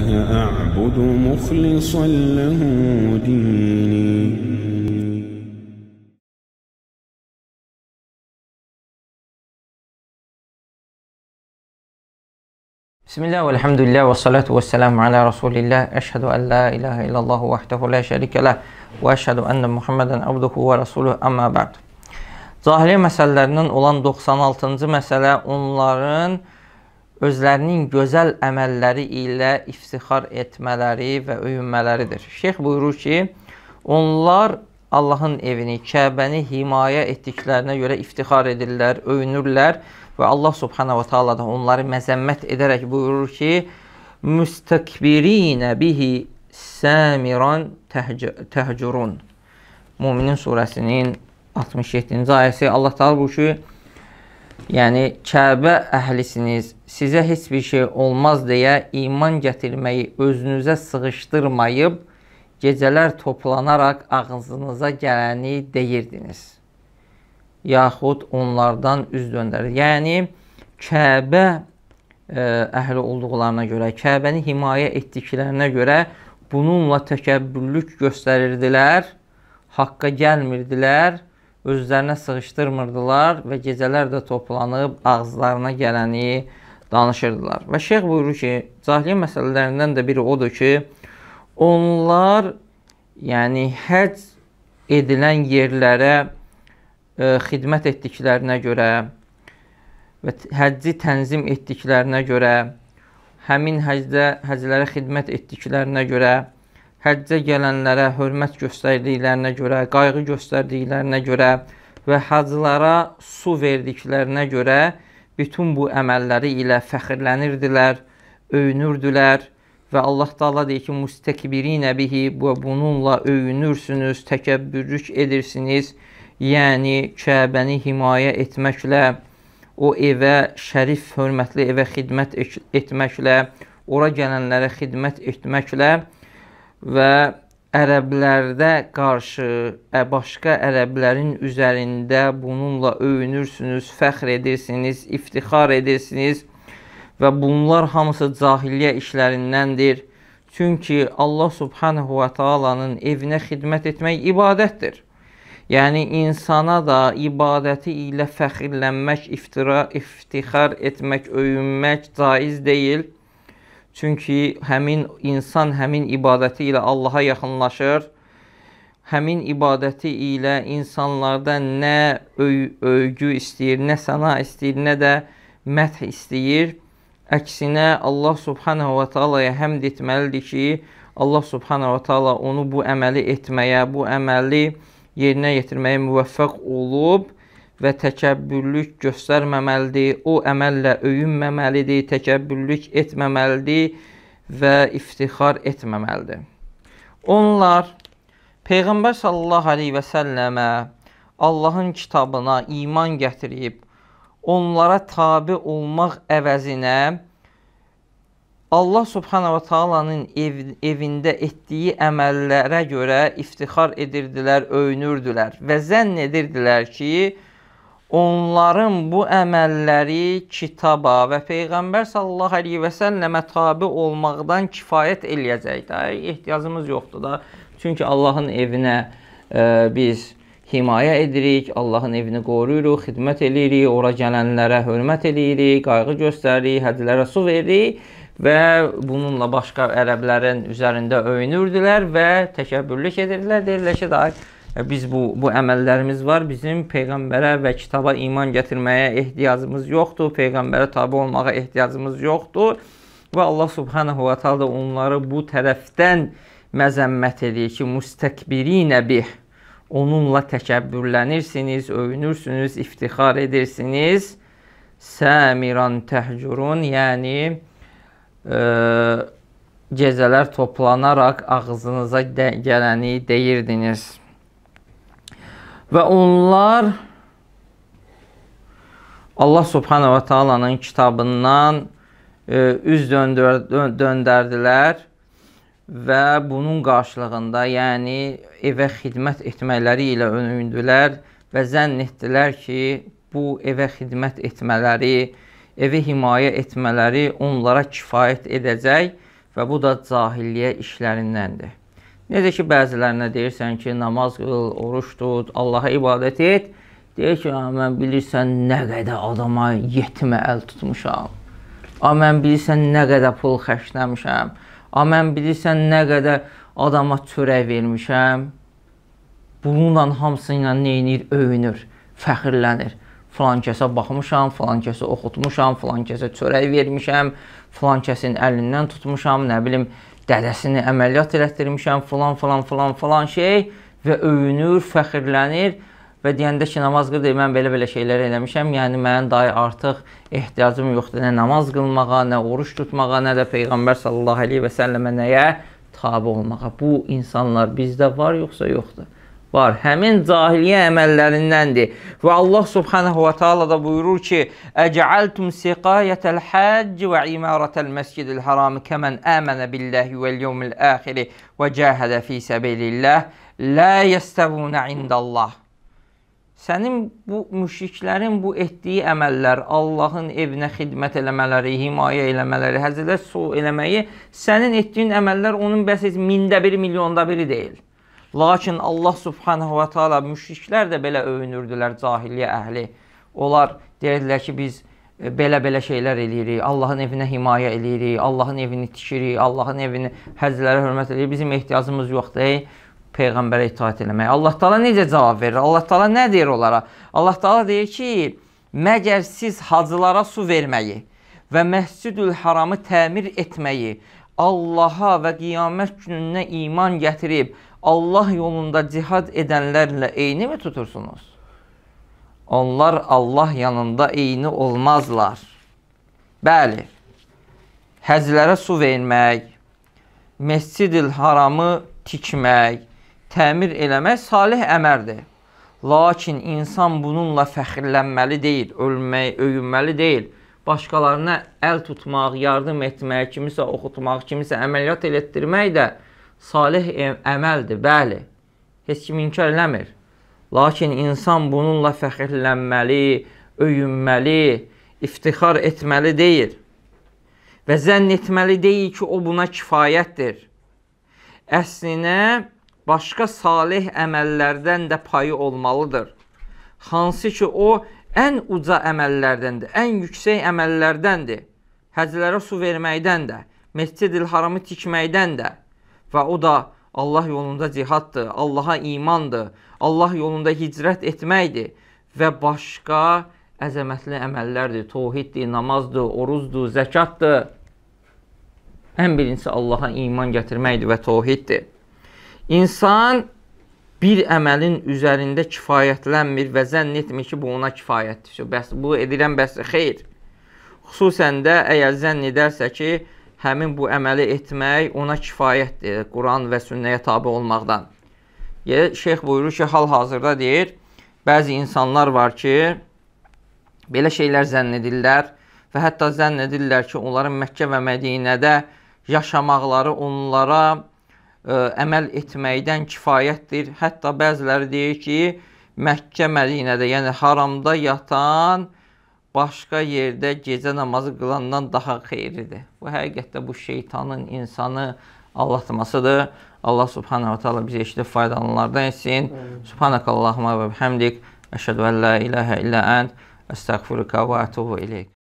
إله أعبد مخلصا له ديني Bismillah və elhamdülillah və salatu və selamu alə Rasulillah. Əşhədu ən la ilahə illallah vəhdəhu la şərikə ləh və əşhədu ənnə Muhammədən əbduhu və rasuluhu əmmə bə'd. Cahiliyyə məsələlərindən olan 96-cı məsələ onların özlərinin gözəl əməlləri ilə iftixar etmələri və övünmələridir. Şeyx buyurur ki, onlar Allahın evini, Kəbəni himayə etdiklərinə görə iftixar edirlər, övünürlər və Allah subhanahu wa taala da onları məzəmmət edərək buyurur ki, müstəkbirinə bihi səmiran təhcurun. Müminin surəsinin 67-ci ayəsi Allah təala buyurur ki, Yəni, Kəbə əhlisiniz sizə heç bir şey olmaz deyə iman gətirməyi özünüzə sığışdırmayıb, gecələr toplanaraq ağzınıza gələni deyirdiniz. Yaxud onlardan üz döndərir. Yəni, Kəbə e, əhli olduqlarına görə, Kəbəni himayə etdiklərinə görə bununla təkəbbürlük göstərirdilər, haqqa gəlmirdilər və özlərinə sığışdırmırdılar və gecələr də toplanıb ağızlarına gələni danışırdılar. Və şeyx buyurur ki, cahiliyyə məsələlərindən də biri odur ki, onlar yəni həc edilən yerlərə ə, e, xidmət etdiklərinə görə və həcci tənzim etdiklərinə görə, həmin həcdə həclərə xidmət etdiklərinə görə həccə gələnlərə hörmət göstərdiklərinə görə, qayğı göstərdiklərinə görə və hacılara su verdiklərinə görə bütün bu əməlləri ilə fəxirlənirdilər, öyünürdülər və Allah Taala deyir ki, mustekbirinə bihi və bununla öyünürsünüz, təkəbbürlük edirsiniz. Yəni Kəbəni himayə etməklə, o evə şərif, hörmətli evə xidmət etməklə, ora gələnlərə xidmət etməklə və ərəblərdə qarşı başqa ərəblərin üzərində bununla övünürsünüz, fəxr edirsiniz, iftixar edirsiniz və bunlar hamısı cahiliyyə işlərindəndir. Çünki Allah subhanahu və taalanın evinə xidmət etmək ibadətdir. Yəni, insana da ibadəti ilə fəxirlənmək, iftira, iftixar etmək, öyünmək caiz deyil. Çünki həmin insan həmin ibadəti ilə Allaha yaxınlaşır. Həmin ibadəti ilə insanlardan nə öy övgü istəyir, nə səna istəyir, nə də məth istəyir. Əksinə Allah subhanahu va taalaya həmd etməlidir ki, Allah subhanahu va taala onu bu əməli etməyə, bu əməli yerinə yetirməyə müvəffəq olub və təkəbbürlük göstərməməlidir, o əməllə öyünməməlidir, təkəbbürlük etməməlidir və iftixar etməməlidir. Onlar Peyğəmbər sallallahu əleyhi və səlləmə Allahın kitabına iman gətirib, onlara tabe olmaq əvəzinə Allah subhanahu wa taalanın ev, evində etdiyi əməllərə görə iftixar edirdilər, öyünürdülər və zənn edirdilər ki, onların bu əməlləri kitaba və peyğəmbər sallallahu əleyhi və səlləmə tabe olmaqdan kifayət eləyəcək də. Ehtiyacımız yoxdur da. Çünki Allahın evinə ə, e, biz himayə edirik, Allahın evini qoruyuruq, xidmət eləyirik, ora gələnlərə hörmət eləyirik, qayğı göstəririk, hədlərə su veririk və bununla başqa ərəblərin üzərində öyünürdülər və təkəbbürlük edirdilər, deyirlər ki, dayı E, biz bu bu əməllərimiz var. Bizim peyğəmbərə və kitaba iman gətirməyə ehtiyacımız yoxdur. Peyğəmbərə tabe olmağa ehtiyacımız yoxdur. Və Allah subhanahu va taala da onları bu tərəfdən məzəmmət eləyir ki, mustakbirinə bih. Onunla təkəbbürlənirsiniz, övünürsünüz, iftixar edirsiniz. Səmiran təhcurun, yəni ə, e, gecələr toplanaraq ağzınıza də gələni deyirdiniz. Və onlar Allah subhanahu wa taalanın kitabından e, üz döndür döndərdilər və bunun qarşılığında, yəni evə xidmət etmələri ilə övündülər və zənn etdilər ki, bu evə xidmət etmələri, evi himayə etmələri onlara kifayət edəcək və bu da cahilliyə işlərindəndir. Necə ki, bəzilərinə deyirsən ki, namaz qıl, oruç tut, Allaha ibadət et. Deyir ki, mən bilirsən nə qədər adama yetimə əl tutmuşam. A, mən bilirsən nə qədər pul xərcləmişəm. A, mən bilirsən nə qədər adama çörək vermişəm. Bununla hamısı ilə neyinir, övünür, fəxirlənir. Falan kəsə baxmışam, falan kəsə oxutmuşam, falan kəsə çörək vermişəm, falan kəsin əlindən tutmuşam, nə bilim, dədəsini əməliyyat elətdirmişəm, filan, filan, filan, filan şey və övünür, fəxirlənir və deyəndə ki, namaz qıl deyir, mən belə-belə şeylər eləmişəm, yəni mənim dayı artıq ehtiyacım yoxdur nə namaz qılmağa, nə oruç tutmağa, nə də Peyğəmbər sallallahu aleyhi və səlləmə nəyə tabi olmağa. Bu insanlar bizdə var yoxsa yoxdur? var. Həmin cahiliyyə əməllərindəndir. Və Allah subhanahu və taala da buyurur ki: "Əcəaltum siqayətəl həcc və imarətəl məscidil haram kəmən əmənə billahi vəl yevmil axir və cahədə fi sabilillah la yəstəvunə indallah." Sənin bu müşriklərin bu etdiyi əməllər, Allahın evinə xidmət eləmələri, himayə eləmələri, həzrətə su eləməyi, sənin etdiyin əməllər onun bəs heç mində bir, milyonda biri deyil. Lakin Allah subhanahu wa taala müşriklər də belə övünürdülər cahiliyə əhli. Onlar deyirdilər ki, biz e, belə-belə şeylər eləyirik, Allahın evinə himayə eləyirik, Allahın evini tikirik, Allahın evini həzlərə hörmət eləyirik, bizim ehtiyacımız yoxdur, ey Peyğəmbərə itaat eləmək. Allah Taala necə cavab verir? Allah Taala nə deyir onlara? Allah Taala deyir ki, məgər siz hacılara su verməyi və məscidül haramı təmir etməyi, Allaha və qiyamət gününə iman gətirib, Allah yolunda cihad edənlərlə eyni mi tutursunuz? Onlar Allah yanında eyni olmazlar. Bəli, həclərə su vermək, mescidil haramı tikmək, təmir eləmək salih əmərdir. Lakin insan bununla fəxirlənməli deyil, ölmək, öyünməli deyil. Başqalarına əl tutmaq, yardım etmək, kimisə oxutmaq, kimisə əməliyyat elətdirmək də salih e, əməldir, bəli. Heç kim inkar eləmir. Lakin insan bununla fəxirlənməli, öyünməli, iftixar etməli deyil. Və zənn etməli deyil ki, o buna kifayətdir. Əslinə başqa salih əməllərdən də payı olmalıdır. Hansı ki, o ən uca əməllərdəndir, ən yüksək əməllərdəndir. Həclərə su verməkdən də, Məscid-i Haramı tikməkdən də, və o da Allah yolunda cihaddır, Allaha imandır, Allah yolunda hicrət etməkdir və başqa əzəmətli əməllərdir, tohiddir, namazdır, oruzdur, zəkatdır. Ən birincisi Allaha iman gətirməkdir və tohiddir. İnsan bir əməlin üzərində kifayətlənmir və zənn etmir ki, bu ona kifayətdir. Bəs, bu edilən bəs xeyr. Xüsusən də əgər zənn edərsə ki, həmin bu əməli etmək ona kifayətdir, Quran və sünnəyə tabi olmaqdan. Yəni, şeyx buyurur ki, hal-hazırda deyir, bəzi insanlar var ki, belə şeylər zənn edirlər və hətta zənn edirlər ki, onların Məkkə və Mədinədə yaşamaqları onlara ə, e, əməl etməkdən kifayətdir. Hətta bəziləri deyir ki, Məkkə, Mədinədə, yəni haramda yatan başqa yerdə gecə namazı qılandan daha xeyirlidir. Bu həqiqətdə bu şeytanın insanı aldatmasıdır. Allah subhanahu taala bizi eşidib faydalananlardan etsin. Subhanakallahumma və bihamdik, əşhadu an la ilaha illa ent, əstəğfiruka və etûbu ileyk.